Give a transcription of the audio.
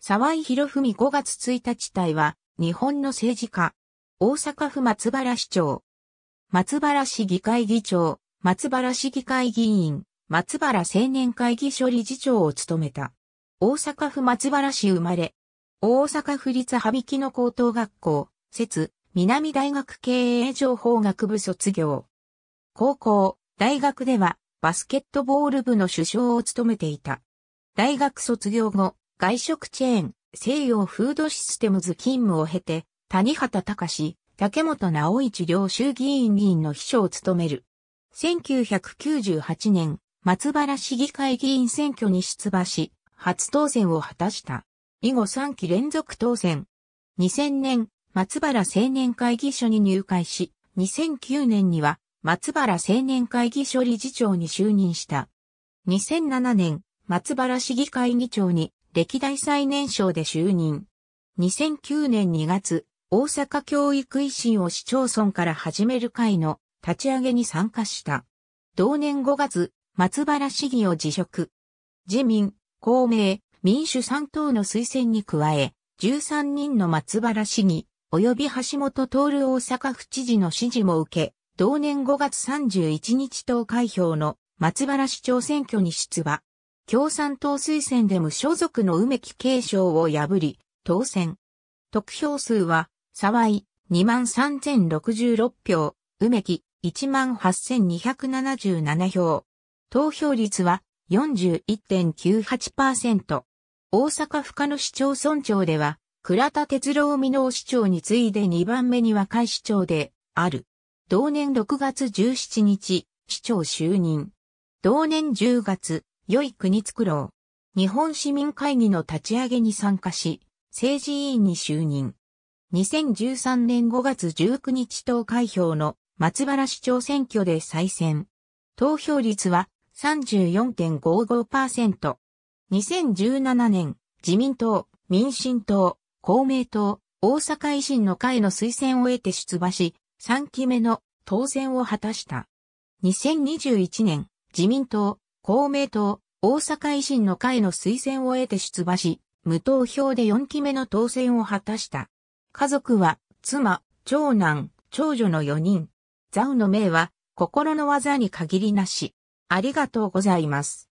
沢井博文5月1日隊は、日本の政治家、大阪府松原市長、松原市議会議長、松原市議会議員、松原青年会議所理事長を務めた。大阪府松原市生まれ、大阪府立羽曳野高等学校、設、南大学経営情報学部卒業。高校、大学では、バスケットボール部の首相を務めていた。大学卒業後、外食チェーン、西洋フードシステムズ勤務を経て、谷畑隆、竹本直一両衆議院議員の秘書を務める。1998年、松原市議会議員選挙に出馬し、初当選を果たした。以後3期連続当選。2000年、松原青年会議所に入会し、2009年には松原青年会議所理事長に就任した。2007年、松原市議会議長に歴代最年少で就任。2009年2月、大阪教育維新を市町村から始める会の立ち上げに参加した。同年5月、松原市議を辞職。自民、公明、民主3党の推薦に加え、13人の松原市議、及び橋本徹大阪府知事の支持も受け、同年5月31日投開票の松原市長選挙に出馬。共産党推薦で無所属の梅木継承を破り、当選。得票数は、沢井23,066票、梅木18,277票。投票率は41.98%。大阪府下の市町村長では、倉田哲郎美濃市長に次いで2番目に若い市長である。同年6月17日、市長就任。同年10月、良い国作ろう。日本市民会議の立ち上げに参加し、政治委員に就任。2013年5月19日投開票の松原市長選挙で再選。投票率は34.55%。2017年、自民党、民進党、公明党、大阪維新の会の推薦を得て出馬し、3期目の当選を果たした。2021年、自民党、公明党、大阪維新の会の推薦を得て出馬し、無投票で4期目の当選を果たした。家族は、妻、長男、長女の4人。ザウの命は、心の技に限りなし。ありがとうございます。